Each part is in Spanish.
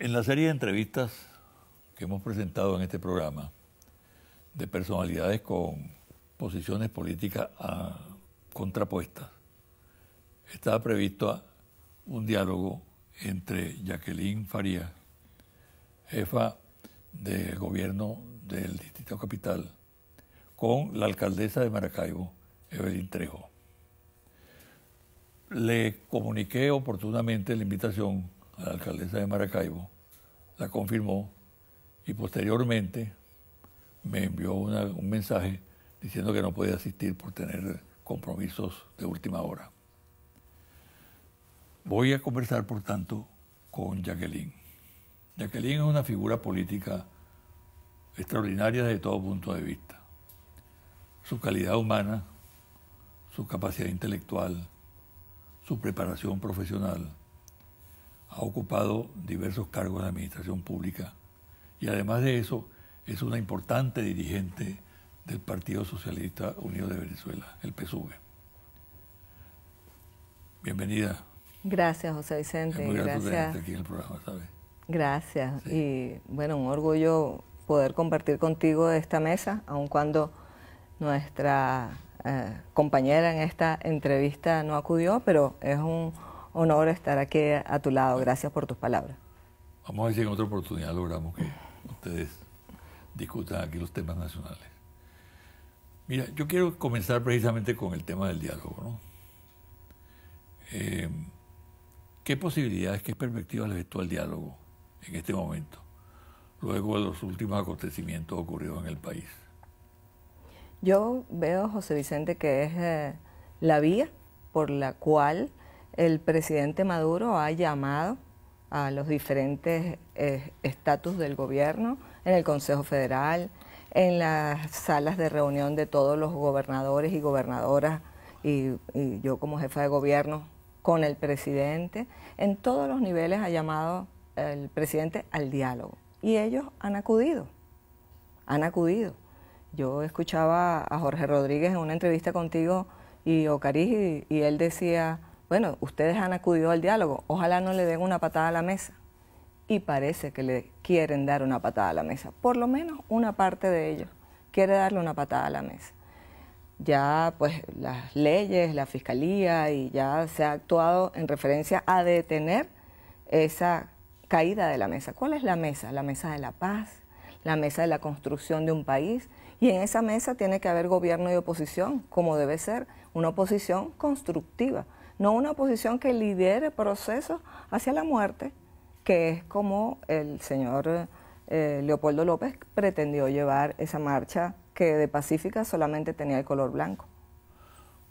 En la serie de entrevistas que hemos presentado en este programa, de personalidades con posiciones políticas ah, contrapuestas, estaba previsto un diálogo entre Jacqueline Faría, jefa del gobierno del Distrito Capital, con la alcaldesa de Maracaibo, Evelyn Trejo. Le comuniqué oportunamente la invitación la alcaldesa de Maracaibo, la confirmó y posteriormente me envió un mensaje diciendo que no podía asistir por tener compromisos de última hora. Voy a conversar, por tanto, con Jacqueline. Jacqueline es una figura política extraordinaria desde todo punto de vista. Su calidad humana, su capacidad intelectual, su preparación profesional, ha ocupado diversos cargos de la administración pública y además de eso es una importante dirigente del Partido Socialista Unido de Venezuela, el PSUV. Bienvenida. Gracias, José Vicente. Es muy gracias. aquí en el programa, ¿sabes? Gracias. Y bueno, un orgullo poder compartir contigo esta mesa, aun cuando nuestra eh, compañera en esta entrevista no acudió, pero es un honor estar aquí a tu lado. Gracias por tus palabras. Vamos a ver si en otra oportunidad logramos que ustedes discutan aquí los temas nacionales. Mira, yo quiero comenzar precisamente con el tema del diálogo. ¿no? Eh, ¿Qué posibilidades, qué perspectivas le ves tú al diálogo en este momento, luego de los últimos acontecimientos ocurridos en el país? Yo veo, José Vicente, que es eh, la vía por la cual el presidente Maduro ha llamado a los diferentes eh, estatus del gobierno en el Consejo Federal, en las salas de reunión de todos los gobernadores y gobernadoras y, yo como jefa de gobierno con el presidente, en todos los niveles ha llamado el presidente al diálogo y ellos han acudido, han acudido. Yo escuchaba a Jorge Rodríguez en una entrevista contigo y Ocariz y él decía, bueno, ustedes han acudido al diálogo, ojalá no le den una patada a la mesa. Y parece que le quieren dar una patada a la mesa, por lo menos una parte de ellos quiere darle una patada a la mesa. Ya pues las leyes, la fiscalía y ya se ha actuado en referencia a detener esa caída de la mesa. ¿Cuál es la mesa? La mesa de la paz, la mesa de la construcción de un país. Y en esa mesa tiene que haber gobierno y oposición, como debe ser, una oposición constructiva, no una oposición que lidere procesos hacia la muerte, que es como el señor eh, Leopoldo López pretendió llevar esa marcha que de pacífica solamente tenía el color blanco.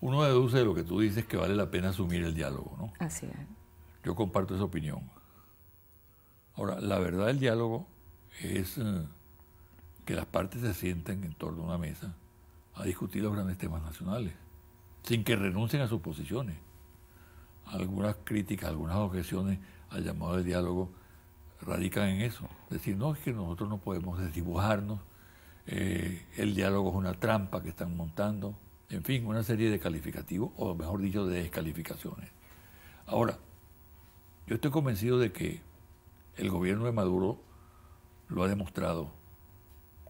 Uno deduce de lo que tú dices que vale la pena asumir el diálogo, ¿no? Así es. Yo comparto esa opinión. Ahora, la verdad del diálogo es eh, que las partes se sienten en torno a una mesa a discutir los grandes temas nacionales, sin que renuncien a sus posiciones algunas críticas, algunas objeciones al llamado de diálogo radican en eso. Decir, no, es que nosotros no podemos desdibujarnos, eh, el diálogo es una trampa que están montando, en fin, una serie de calificativos, o mejor dicho, de descalificaciones. Ahora, yo estoy convencido de que el gobierno de Maduro lo ha demostrado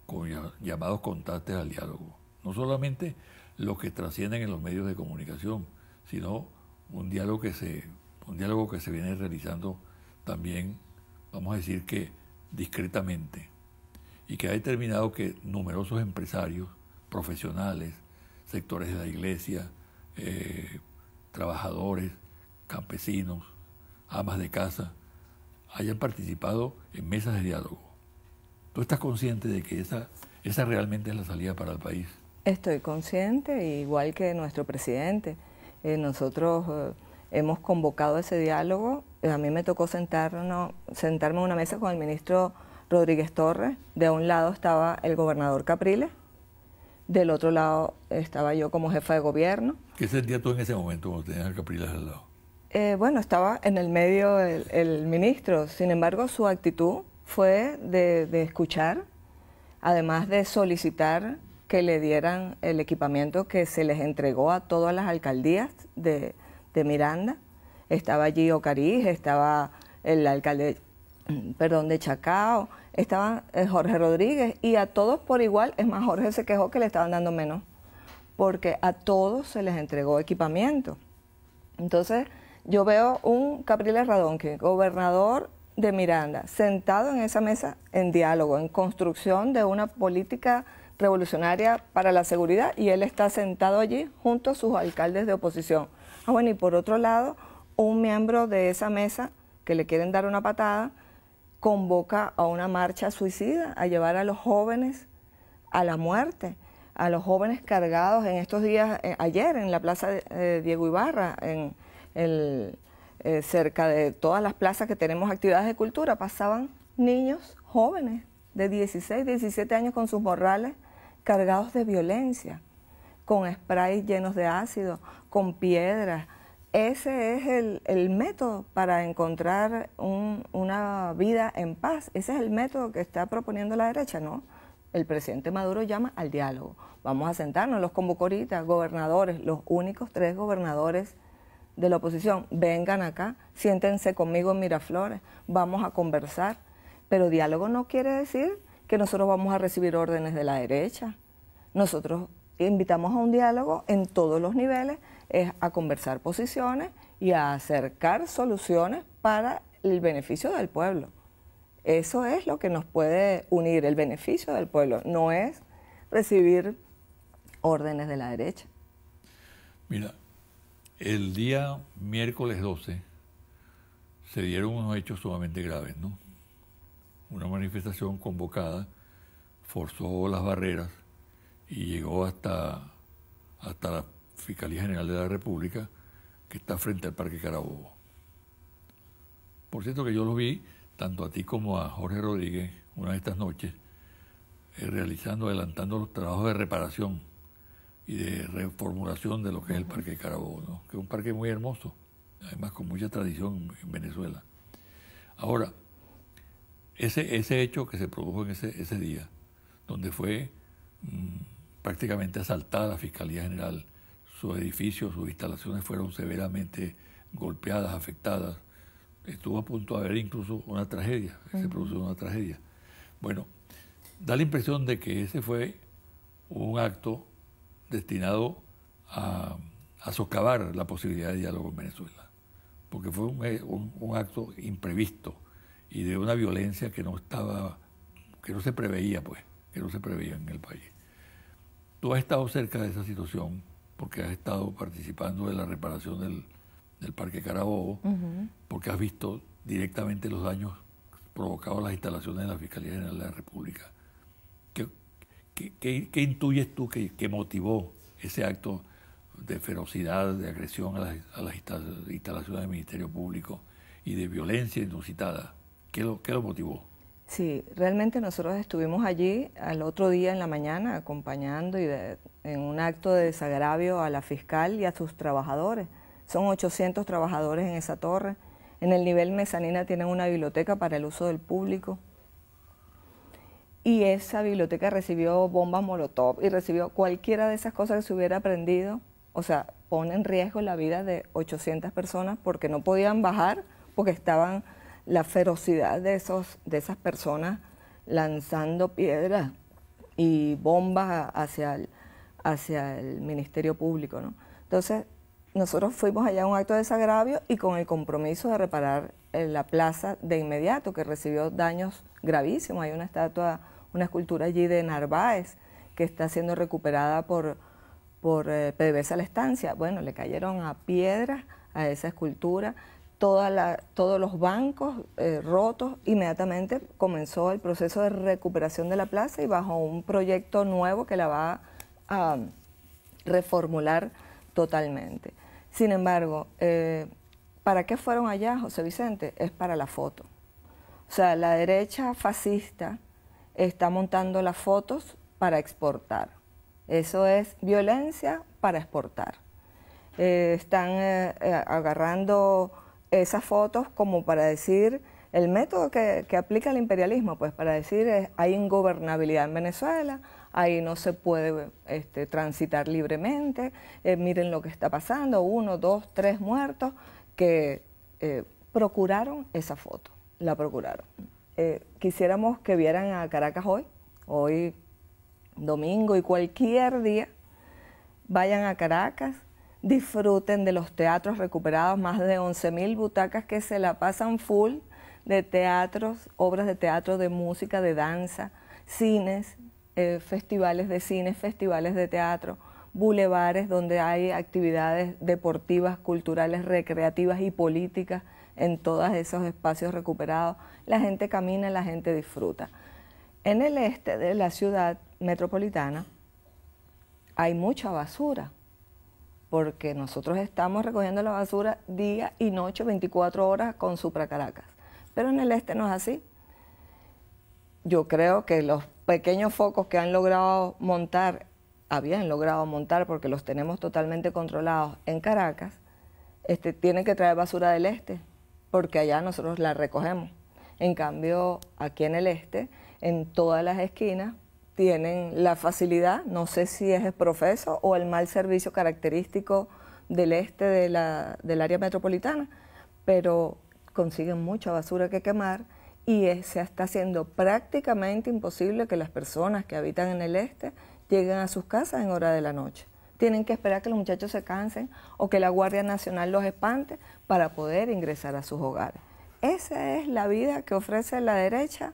con llamados contactos al diálogo. No solamente los que trascienden en los medios de comunicación, sino un diálogo que se, un diálogo que se viene realizando también, vamos a decir que discretamente, y que ha determinado que numerosos empresarios, profesionales, sectores de la iglesia, eh, trabajadores, campesinos, amas de casa, hayan participado en mesas de diálogo. ¿Tú estás consciente de que esa, esa realmente es la salida para el país? Estoy consciente, igual que nuestro presidente. Eh, nosotros eh, hemos convocado ese diálogo. Eh, a mí me tocó sentarme en una mesa con el ministro Rodríguez Torres. De un lado estaba el gobernador Capriles, del otro lado estaba yo como jefa de gobierno. ¿Qué sentía tú en ese momento cuando tenías a Capriles al lado? bueno, estaba en el medio el, ministro, sin embargo su actitud fue de escuchar, además de solicitar que le dieran el equipamiento que se les entregó a todas las alcaldías de, de Miranda. Estaba allí Ocariz, estaba el alcalde mm, perdón, de Chacao, estaba eh, Jorge Rodríguez y a todos por igual, es más, Jorge se quejó que le estaban dando menos, porque a todos se les entregó equipamiento. Entonces, yo veo un Capriles que gobernador de Miranda, sentado en esa mesa en diálogo, en construcción de una política revolucionaria para la seguridad y él está sentado allí junto a sus alcaldes de oposición. Ah, bueno, y por otro lado, un miembro de esa mesa que le quieren dar una patada convoca a una marcha suicida, a llevar a los jóvenes a la muerte, a los jóvenes cargados en estos días, eh, ayer en la plaza de, eh, Diego Ibarra, en el, eh, cerca de todas las plazas que tenemos actividades de cultura, pasaban niños jóvenes de 16, 17 años con sus morrales cargados de violencia, con sprays llenos de ácido, con piedras. Ese es el, método para encontrar una vida en paz. Ese es el método que está proponiendo la derecha, ¿no? el presidente Maduro llama al diálogo. Vamos a sentarnos, los convocoritas, gobernadores, los únicos tres gobernadores de la oposición, vengan acá, siéntense conmigo en Miraflores, vamos a conversar. Pero diálogo no quiere decir que nosotros vamos a recibir órdenes de la derecha. Nosotros invitamos a un diálogo en todos los niveles, es a conversar posiciones y a acercar soluciones para el beneficio del pueblo. Eso es lo que nos puede unir, el beneficio del pueblo, no es recibir órdenes de la derecha. Mira, el día miércoles 12 se dieron unos hechos sumamente graves, ¿no? una manifestación convocada, forzó las barreras y llegó hasta, hasta la Fiscalía General de la República, que está frente al Parque Carabobo. Por cierto que yo lo vi, tanto a ti como a Jorge Rodríguez, una de estas noches, eh, realizando, adelantando los trabajos de reparación y de reformulación de lo que es el Parque Carabobo, que es un parque muy hermoso, además con mucha tradición en Venezuela. Ahora, ese, hecho que se produjo en ese, ese día, donde fue mm, prácticamente asaltada la Fiscalía General, sus edificios, sus instalaciones fueron severamente golpeadas, afectadas, estuvo a punto de haber incluso una tragedia, se produjo una tragedia. Bueno, da la impresión de que ese fue un acto destinado a, socavar la posibilidad de diálogo en Venezuela, porque fue un, eh, un acto imprevisto y de una violencia que no estaba, que no se preveía, pues, que no se preveía en el país. Tú has estado cerca de esa situación porque has estado participando de la reparación del, Parque Carabobo, porque has visto directamente los daños provocados a las instalaciones de la Fiscalía General de la República. ¿Qué, qué, intuyes tú que, motivó ese acto de ferocidad, de agresión a las, a las instalaciones del Ministerio Público y de violencia inusitada? ¿Qué lo, motivó? Sí, realmente nosotros estuvimos allí al otro día en la mañana acompañando y en un acto de desagravio a la fiscal y a sus trabajadores. Son 800 trabajadores en esa torre. En el nivel mezanina tienen una biblioteca para el uso del público. Y esa biblioteca recibió bombas molotov y recibió cualquiera de esas cosas que se hubiera aprendido. O sea, pone en riesgo la vida de 800 personas porque no podían bajar porque estaban la ferocidad de, esos, de esas personas lanzando piedras y bombas hacia el, hacia Ministerio Público. ¿no? Entonces, nosotros fuimos allá a un acto de desagravio y con el compromiso de reparar eh, la plaza de inmediato, que recibió daños gravísimos. Hay una estatua, una escultura allí de Narváez que está siendo recuperada por, por eh, a La Estancia. Bueno, le cayeron a piedras a esa escultura, la, todos los bancos eh, rotos, inmediatamente comenzó el proceso de recuperación de la plaza y bajo un proyecto nuevo que la va a um, reformular totalmente. Sin embargo, eh, ¿para qué fueron allá, José Vicente? Es para la foto. O sea, la derecha fascista está montando las fotos para exportar. Eso es violencia para exportar. Eh, están agarrando esas fotos como para decir el método que, aplica el imperialismo, pues para decir hay ingobernabilidad en Venezuela, ahí no se puede este, transitar libremente, eh, miren lo que está pasando, uno, dos, tres muertos, que eh, procuraron esa foto, la procuraron. Eh, quisiéramos que vieran a Caracas hoy, hoy domingo y cualquier día, vayan a Caracas, disfruten de los teatros recuperados, más de 11.000 butacas que se la pasan full de teatros, obras de teatro, de música, de danza, cines, eh, festivales de cine, festivales de teatro, bulevares donde hay actividades deportivas, culturales, recreativas y políticas en todos esos espacios recuperados. La gente camina, la gente disfruta. En el este de la ciudad metropolitana hay mucha basura porque nosotros estamos recogiendo la basura día y noche, 24 horas con Supra Caracas. Pero en el este no es así. Yo creo que los pequeños focos que han logrado montar, habían logrado montar porque los tenemos totalmente controlados en Caracas, este, tienen que traer basura del este, porque allá nosotros la recogemos. En cambio, aquí en el este, en todas las esquinas, tienen la facilidad, no sé si es el profeso o el mal servicio característico del este de la, del área metropolitana, pero consiguen mucha basura que quemar y se está haciendo prácticamente imposible que las personas que habitan en el este lleguen a sus casas en hora de la noche. Tienen que esperar que los muchachos se cansen o que la Guardia Nacional los espante para poder ingresar a sus hogares. Esa es la vida que ofrece la derecha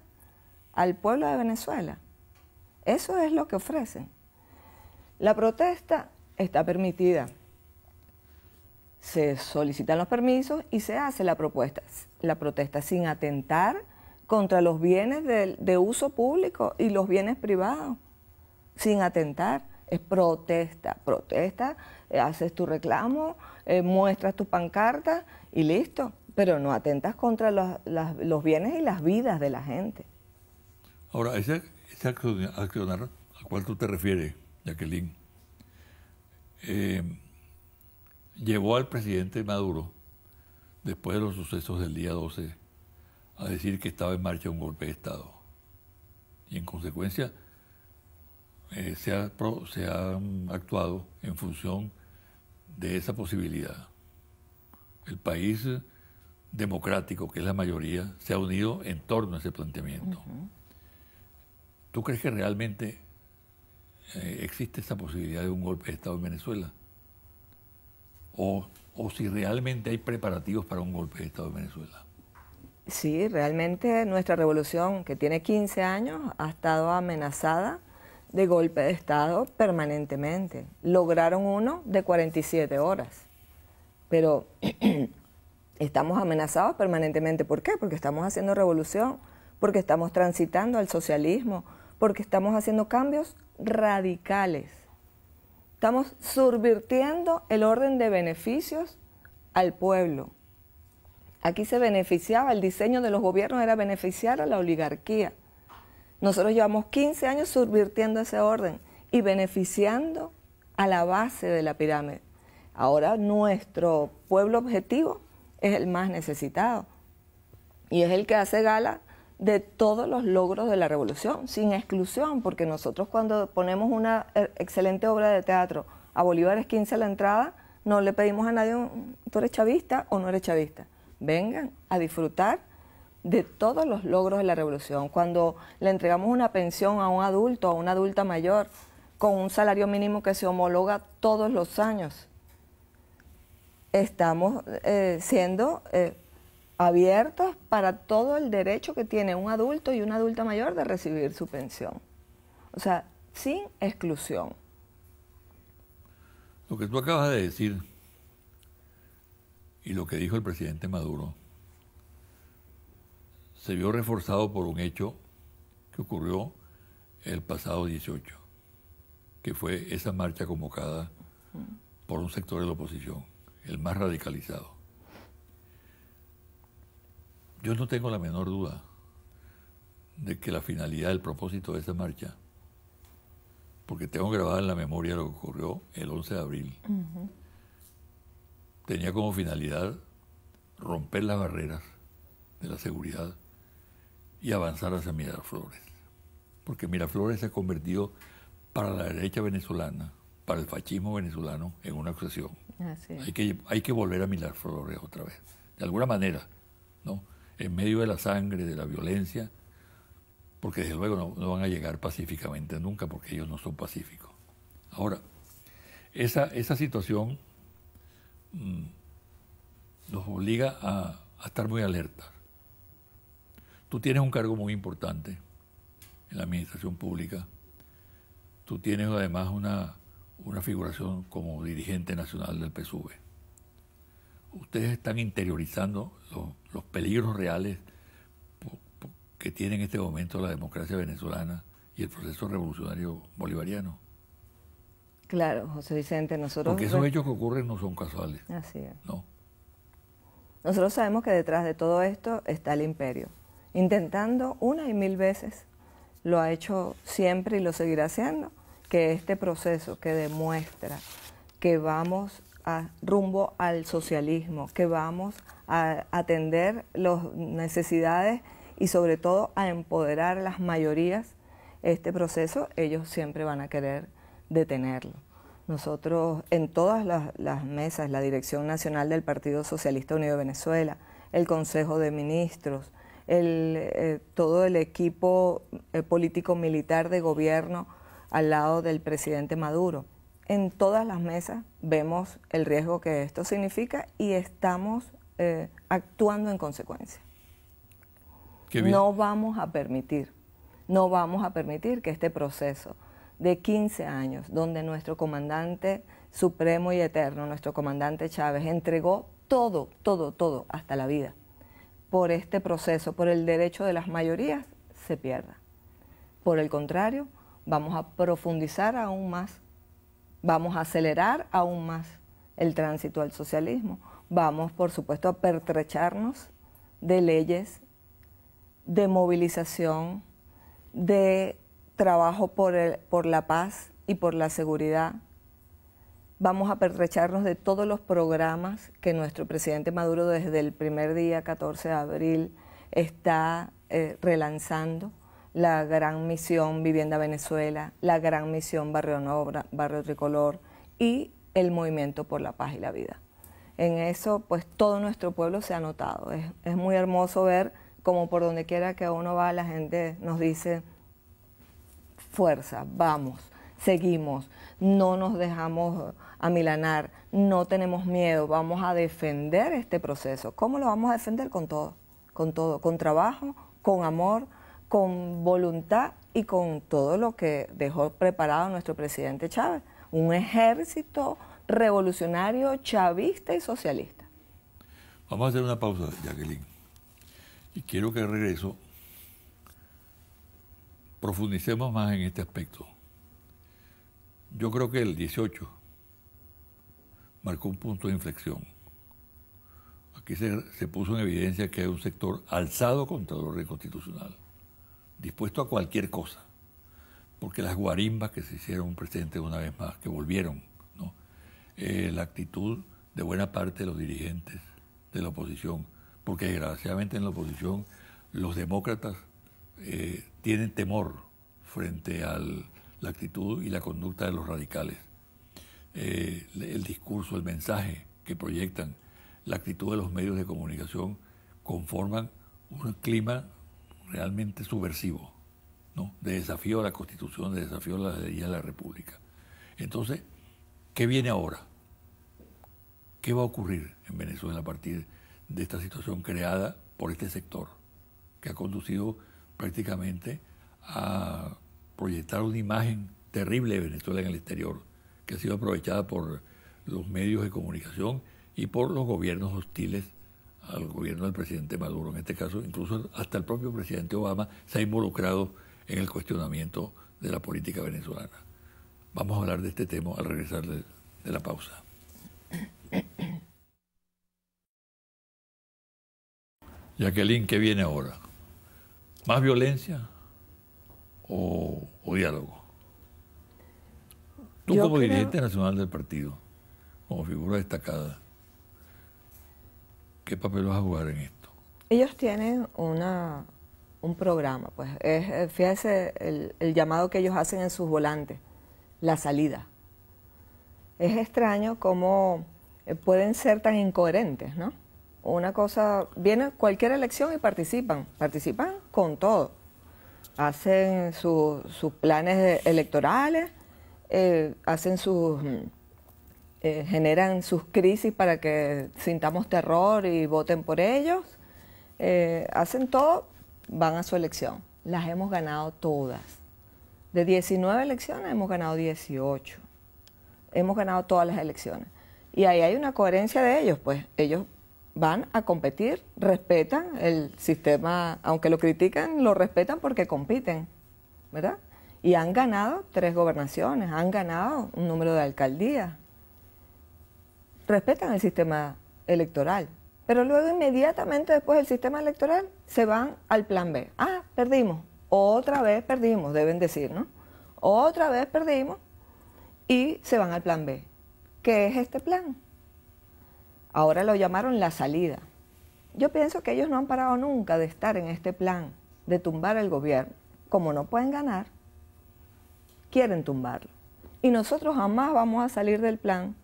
al pueblo de Venezuela. Eso es lo que ofrecen. La protesta está permitida. Se solicitan los permisos y se hace la propuesta, la protesta sin atentar contra los bienes de, uso público y los bienes privados, sin atentar es protesta, protesta, eh, haces tu reclamo, eh, muestras tu pancarta y listo, pero no atentas contra los, los, bienes y las vidas de la gente. Ahora, ese esa accionar, ¿a cuál tú te refieres, Jacqueline? Eh, llevó al presidente Maduro, después de los sucesos del día 12, a decir que estaba en marcha un golpe de Estado. Y en consecuencia eh, se, ha, actuado en función de esa posibilidad. El país democrático, que es la mayoría, se ha unido en torno a ese planteamiento. ¿Tú crees que realmente eh, existe esa posibilidad de un golpe de Estado en Venezuela? O, ¿O si realmente hay preparativos para un golpe de Estado en Venezuela? Sí, realmente nuestra revolución, que tiene 15 años, ha estado amenazada de golpe de Estado permanentemente. Lograron uno de 47 horas, pero estamos amenazados permanentemente. ¿Por qué? Porque estamos haciendo revolución, porque estamos transitando al socialismo, porque estamos haciendo cambios radicales. Estamos subvirtiendo el orden de beneficios al pueblo. Aquí se beneficiaba, el diseño de los gobiernos era beneficiar a la oligarquía. Nosotros llevamos 15 años subvirtiendo ese orden y beneficiando a la base de la pirámide. Ahora nuestro pueblo objetivo es el más necesitado y es el que hace gala de todos los logros de la revolución, sin exclusión, porque nosotros cuando ponemos una eh, excelente obra de teatro a Bolívar es 15 a la entrada, no le pedimos a nadie, tú eres chavista o no eres chavista. Vengan a disfrutar de todos los logros de la revolución. Cuando le entregamos una pensión a un adulto, a una adulta mayor, con un salario mínimo que se homologa todos los años, estamos eh, siendo eh, abiertas para todo el derecho que tiene un adulto y una adulta mayor de recibir su pensión. O sea, sin exclusión. Lo que tú acabas de decir y lo que dijo el presidente Maduro se vio reforzado por un hecho que ocurrió el pasado 18, que fue esa marcha convocada por un sector de la oposición, el más radicalizado. Yo no tengo la menor duda de que la finalidad, el propósito de esa marcha, porque tengo grabada en la memoria lo que ocurrió el 11 de abril, tenía como finalidad romper las barreras de la seguridad y avanzar hacia Miraflores. Porque Miraflores se ha convertido para la derecha venezolana, para el fascismo venezolano, en una obsesión. Hay que, hay que volver a Miraflores otra vez, de alguna manera, ¿no? en medio de la sangre, de la violencia, porque desde luego no, van a llegar pacíficamente nunca, porque ellos no son pacíficos. Ahora, esa, esa situación mm, nos obliga a, estar muy alerta. Tú tienes un cargo muy importante en la administración pública. Tú tienes además una, una figuración como dirigente nacional del PSUV. Ustedes están interiorizando los los peligros reales que tiene en este momento la democracia venezolana y el proceso revolucionario bolivariano. Claro, José Vicente, nosotros... Porque esos hechos que ocurren no son casuales. Así es. No. Nosotros sabemos que detrás de todo esto está el imperio. Intentando una y mil veces, lo ha hecho siempre y lo seguirá haciendo, que este proceso que demuestra que vamos a, rumbo al socialismo, que vamos a atender las necesidades y sobre todo a empoderar las mayorías, este proceso ellos siempre van a querer detenerlo. Nosotros en todas las, mesas, la Dirección Nacional del Partido Socialista Unido de Venezuela, el Consejo de Ministros, el, eh, todo el equipo eh, político-militar de gobierno al lado del presidente Maduro. En todas las mesas vemos el riesgo que esto significa y estamos eh, actuando en consecuencia. No vamos a permitir, no vamos a permitir que este proceso de 15 años, donde nuestro comandante supremo y eterno, nuestro comandante Chávez, entregó todo, todo, todo, hasta la vida, por este proceso, por el derecho de las mayorías, se pierda. Por el contrario, vamos a profundizar aún más, vamos a acelerar aún más el tránsito al socialismo, vamos, por supuesto, a pertrecharnos de leyes, de movilización, de trabajo por, el, por la paz y por la seguridad. Vamos a pertrecharnos de todos los programas que nuestro presidente Maduro desde el primer día, 14 de abril, está eh, relanzando. La gran misión Vivienda Venezuela, la gran misión Barrio Nobra, Barrio Tricolor y el Movimiento por la Paz y la Vida en eso pues todo nuestro pueblo se ha notado. Es, muy hermoso ver como por donde quiera que uno va la gente nos dice fuerza, vamos, seguimos, no nos dejamos amilanar, no tenemos miedo, vamos a defender este proceso. ¿Cómo lo vamos a defender? Con todo, con todo, con trabajo, con amor, con voluntad y con todo lo que dejó preparado nuestro presidente Chávez. Un ejército revolucionario, chavista y socialista. Vamos a hacer una pausa, Jacqueline. Y quiero que regreso profundicemos más en este aspecto. Yo creo que el 18 marcó un punto de inflexión. Aquí se, puso en evidencia que hay un sector alzado contra el orden constitucional dispuesto a cualquier cosa, porque las guarimbas que se hicieron presentes una vez más, que volvieron eh, la actitud de buena parte de los dirigentes de la oposición, porque desgraciadamente en la oposición los demócratas eh, tienen temor frente a la actitud y la conducta de los radicales. Eh, el discurso, el mensaje que proyectan, la actitud de los medios de comunicación conforman un clima realmente subversivo, ¿no? de desafío a la Constitución, de desafío a la ley de la República. Entonces, ¿Qué viene ahora? ¿Qué va a ocurrir en Venezuela a partir de esta situación creada por este sector que ha conducido prácticamente a proyectar una imagen terrible de Venezuela en el exterior, que ha sido aprovechada por los medios de comunicación y por los gobiernos hostiles al gobierno del presidente Maduro, en este caso, incluso hasta el propio presidente Obama se ha involucrado en el cuestionamiento de la política venezolana. Vamos a hablar de este tema al regresar de, la pausa. Jacqueline, ¿qué viene ahora? ¿Más violencia o, diálogo? Tú como dirigente nacional del partido, como figura destacada, ¿qué papel vas a jugar en esto? Ellos tienen una, un programa, pues es, eh, fíjese el llamado que ellos hacen en sus volantes la salida. Es extraño cómo eh, pueden ser tan incoherentes, ¿no? Una cosa, viene cualquier elección y participan, participan con todo. Hacen sus planes electorales, eh, hacen sus, mm, eh, generan sus crisis para que sintamos terror y voten por ellos. hacen todo, van a su elección. Las hemos ganado todas. De 19 elecciones hemos ganado 18. Hemos ganado todas las elecciones. Y ahí hay una coherencia de ellos, pues ellos van a competir, respetan el sistema, aunque lo critican, lo respetan porque compiten, ¿verdad? Y han ganado tres gobernaciones, han ganado un número de alcaldías. Respetan el sistema electoral, pero luego inmediatamente después del sistema electoral se van al plan B. Ah, perdimos, otra vez perdimos, deben decir, ¿no? Otra vez perdimos y se van al plan B. ¿Qué es este plan? Ahora lo llamaron la salida. Yo pienso que ellos no han parado nunca de estar en este plan, de tumbar el gobierno. Como no pueden ganar, quieren tumbarlo. Y nosotros jamás vamos a salir del plan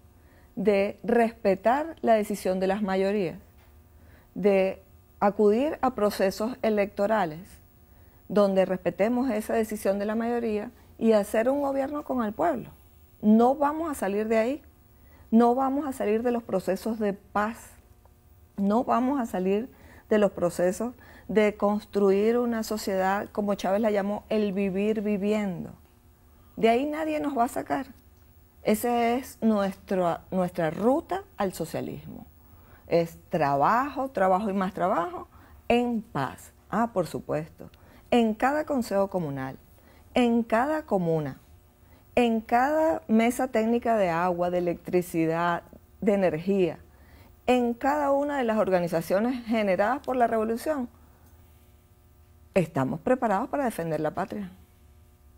de respetar la decisión de las mayorías, de acudir a procesos electorales donde respetemos esa decisión de la mayoría y hacer un gobierno con el pueblo. No vamos a salir de ahí, no vamos a salir de los procesos de paz, no vamos a salir de los procesos de construir una sociedad, como Chávez la llamó, el vivir viviendo. De ahí nadie nos va a sacar. Esa es nuestra, nuestra ruta al socialismo. Es trabajo, trabajo y más trabajo en paz. Ah, por supuesto en cada consejo comunal, en cada comuna, en cada mesa técnica de agua, de electricidad, de energía, en cada una de las organizaciones generadas por la revolución, estamos preparados para defender la patria.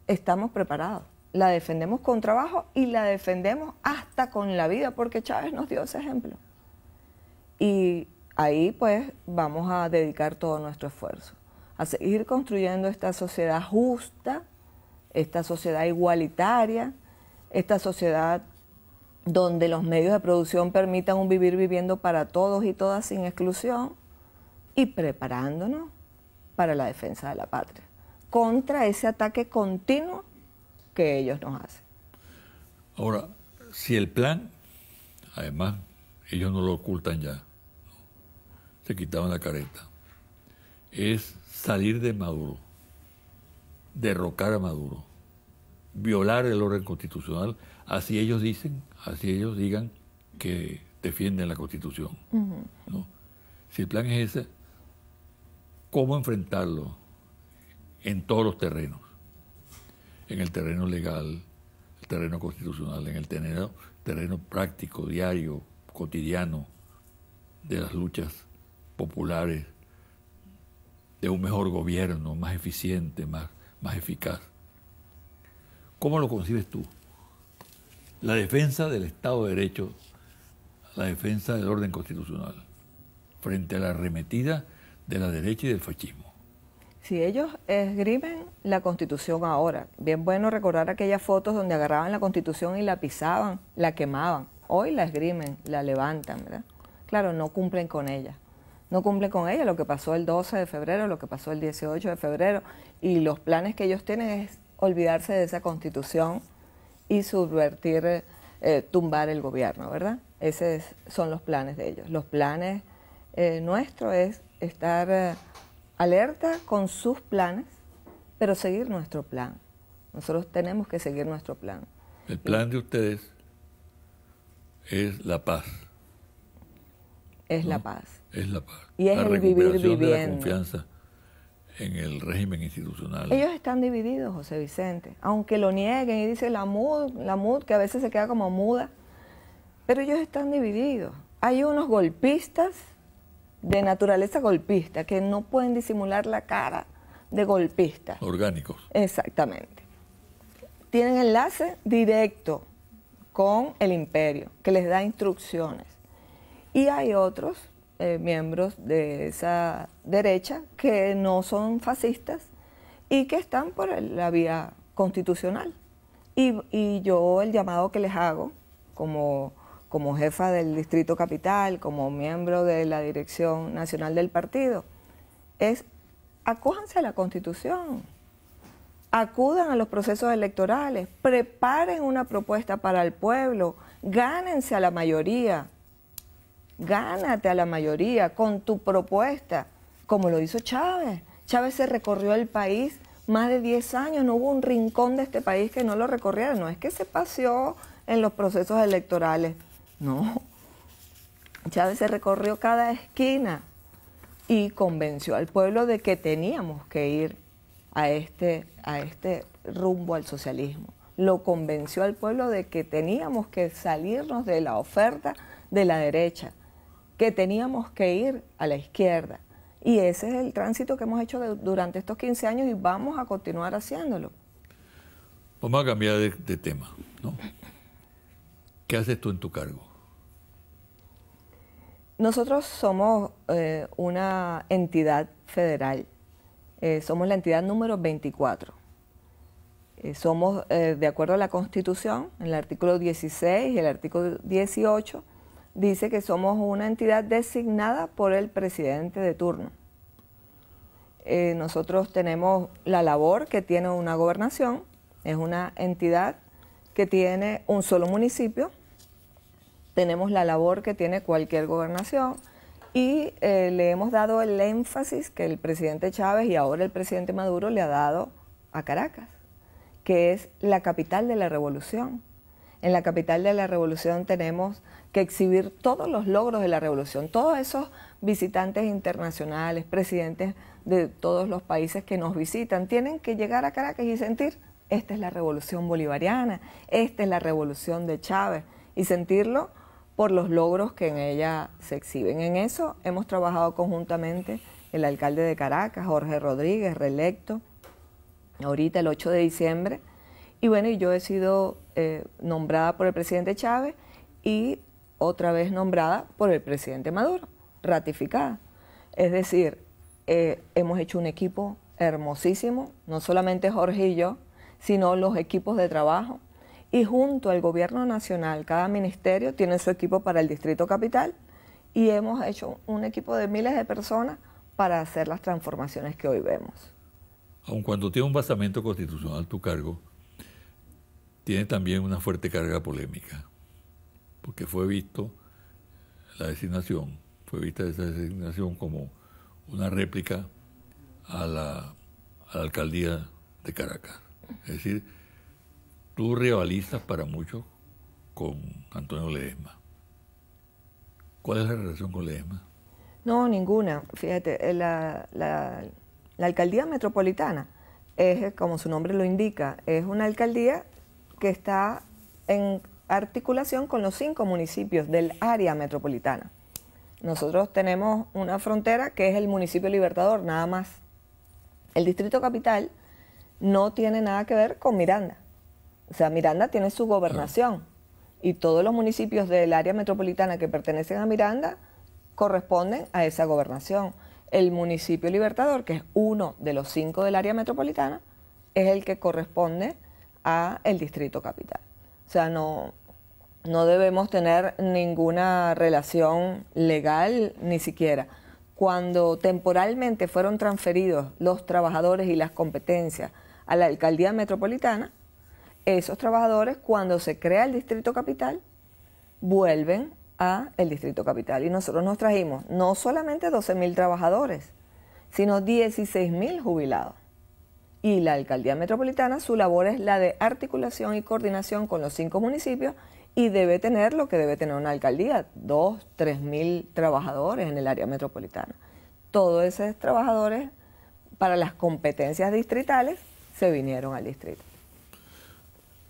Estamos preparados. La defendemos con trabajo y la defendemos hasta con la vida, porque Chávez nos dio ese ejemplo. Y ahí pues vamos a dedicar todo nuestro esfuerzo a seguir construyendo esta sociedad justa, esta sociedad igualitaria, esta sociedad donde los medios de producción permitan un vivir viviendo para todos y todas sin exclusión y preparándonos para la defensa de la patria contra ese ataque continuo que ellos nos hacen. Ahora, si el plan, además, ellos no lo ocultan ya, se quitaban la careta es salir de Maduro, derrocar a Maduro, violar el orden constitucional, así ellos dicen, así ellos digan que defienden la constitución. Si el plan es ese, ¿cómo enfrentarlo en todos los terrenos? En el terreno legal, el terreno constitucional, en el terreno, terreno práctico, diario, cotidiano de las luchas populares de un mejor gobierno, más eficiente, más, más eficaz. ¿Cómo lo concibes tú? La defensa del Estado de Derecho, la defensa del orden constitucional, frente a la arremetida de la derecha y del fascismo. Si ellos esgrimen la constitución ahora, bien bueno recordar aquellas fotos donde agarraban la constitución y la pisaban, la quemaban. Hoy la esgrimen, la levantan, ¿verdad? Claro, no cumplen con ella no cumple con ella, lo que pasó el 12 de febrero, lo que pasó el 18 de febrero, y los planes que ellos tienen es olvidarse de esa constitución y subvertir, eh, tumbar el gobierno, ¿verdad? Esos son los planes de ellos. Los planes eh, nuestros es estar eh, alerta con sus planes, pero seguir nuestro plan. Nosotros tenemos que seguir nuestro plan. El plan de ustedes es la paz. Es la paz es la paz. Y es el vivir viviendo. De la confianza en el régimen institucional. Ellos están divididos, José Vicente, aunque lo nieguen y dice la MUD, la MUD, que a veces se queda como muda, pero ellos están divididos. Hay unos golpistas de naturaleza golpista que no pueden disimular la cara de golpista. Orgánicos. Exactamente. Tienen enlace directo con el imperio, que les da instrucciones. Y hay otros eh, miembros de esa derecha que no son fascistas y que están por la vía constitucional. Y, yo el llamado que les hago como, como jefa del Distrito Capital, como miembro de la Dirección Nacional del Partido, es acójanse a la Constitución, acudan a los procesos electorales, preparen una propuesta para el pueblo, gánense a la mayoría gánate a la mayoría con tu propuesta, como lo hizo Chávez. Chávez se recorrió el país más de 10 años, no hubo un rincón de este país que no lo recorriera, no es que se paseó en los procesos electorales, no. Chávez se recorrió cada esquina y convenció al pueblo de que teníamos que ir a este, a este rumbo al socialismo. Lo convenció al pueblo de que teníamos que salirnos de la oferta de la derecha, que teníamos que ir a la izquierda. Y ese es el tránsito que hemos hecho durante estos 15 años y vamos a continuar haciéndolo. Vamos a cambiar de, tema, ¿no? ¿Qué haces tú en tu cargo? Nosotros somos eh, una entidad federal. Eh, somos la entidad número 24. Eh, somos, de acuerdo a la Constitución, en el artículo 16 y el artículo 18, dice que somos una entidad designada por el presidente de turno. Eh, nosotros tenemos la labor que tiene una gobernación, es una entidad que tiene un solo municipio, tenemos la labor que tiene cualquier gobernación y eh, le hemos dado el énfasis que el presidente Chávez y ahora el presidente Maduro le ha dado a Caracas, que es la capital de la revolución en la capital de la revolución tenemos que exhibir todos los logros de la revolución, todos esos visitantes internacionales, presidentes de todos los países que nos visitan, tienen que llegar a Caracas y sentir, esta es la revolución bolivariana, esta es la revolución de Chávez, y sentirlo por los logros que en ella se exhiben. En eso hemos trabajado conjuntamente el alcalde de Caracas, Jorge Rodríguez, reelecto, ahorita el 8 de diciembre, y bueno, y yo he sido eh, nombrada por el presidente Chávez y otra vez nombrada por el presidente Maduro, ratificada. Es decir, eh, hemos hecho un equipo hermosísimo, no solamente Jorge y yo, sino los equipos de trabajo. Y junto al gobierno nacional, cada ministerio tiene su equipo para el Distrito Capital y hemos hecho un equipo de miles de personas para hacer las transformaciones que hoy vemos. Aun cuando tiene un basamento constitucional tu cargo, tiene también una fuerte carga polémica, porque fue visto la designación, fue vista esa designación como una réplica a la, alcaldía de Caracas. Es decir, tú rivalizas para mucho con Antonio Ledesma. ¿Cuál es la relación con Ledesma? No, ninguna. Fíjate, eh, la, la, la alcaldía metropolitana es, como su nombre lo indica, es una alcaldía que está en articulación con los cinco municipios del área metropolitana. Nosotros tenemos una frontera que es el municipio Libertador, nada más. El distrito capital no tiene nada que ver con Miranda. O sea, Miranda tiene su gobernación y todos los municipios del área metropolitana que pertenecen a Miranda corresponden a esa gobernación. El municipio Libertador, que es uno de los cinco del área metropolitana, es el que corresponde a el distrito capital. O sea, no, no debemos tener ninguna relación legal ni siquiera. Cuando temporalmente fueron transferidos los trabajadores y las competencias a la alcaldía metropolitana, esos trabajadores cuando se crea el distrito capital vuelven a el distrito capital y nosotros nos trajimos no solamente 12.000 trabajadores, sino 16.000 jubilados y la alcaldía metropolitana, su labor es la de articulación y coordinación con los cinco municipios y debe tener lo que debe tener una alcaldía, dos, tres mil trabajadores en el área metropolitana. Todos esos trabajadores para las competencias distritales se vinieron al distrito.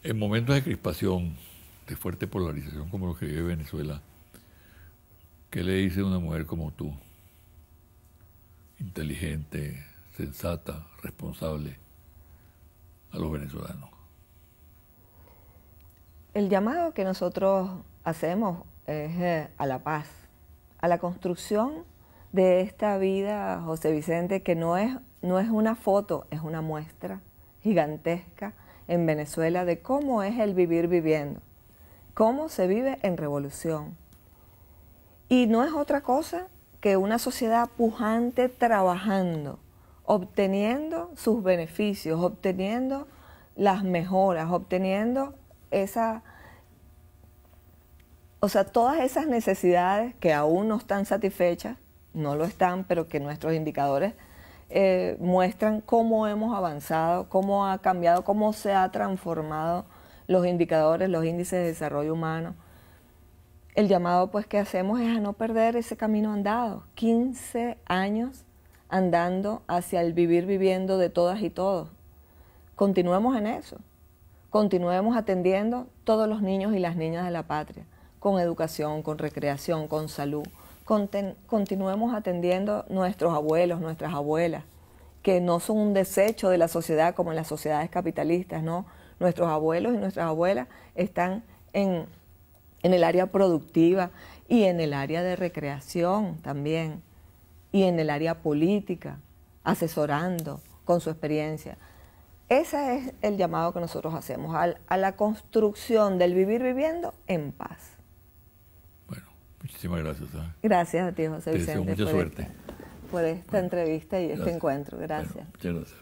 En momentos de crispación, de fuerte polarización como lo que vive Venezuela, ¿qué le dice una mujer como tú? Inteligente, sensata, responsable a los venezolanos. El llamado que nosotros hacemos es eh, a la paz, a la construcción de esta vida, José Vicente, que no es, no es una foto, es una muestra gigantesca en Venezuela de cómo es el vivir viviendo, cómo se vive en revolución. Y no es otra cosa que una sociedad pujante trabajando obteniendo sus beneficios, obteniendo las mejoras, obteniendo esa, o sea, todas esas necesidades que aún no están satisfechas, no lo están, pero que nuestros indicadores eh, muestran cómo hemos avanzado, cómo ha cambiado, cómo se ha transformado los indicadores, los índices de desarrollo humano. El llamado pues que hacemos es a no perder ese camino andado. 15 años andando hacia el vivir viviendo de todas y todos. Continuemos en eso. Continuemos atendiendo todos los niños y las niñas de la patria, con educación, con recreación, con salud. continuemos atendiendo nuestros abuelos, nuestras abuelas, que no son un desecho de la sociedad como en las sociedades capitalistas, ¿no? Nuestros abuelos y nuestras abuelas están en el área productiva y en el área de recreación también y en el área política, asesorando con su experiencia. Ese es el llamado que nosotros hacemos a la construcción del vivir viviendo en paz. Bueno, muchísimas gracias. ¿ah? Gracias a ti, José Vicente. mucha por suerte. Este, por esta entrevista y este encuentro. Gracias. muchas gracias.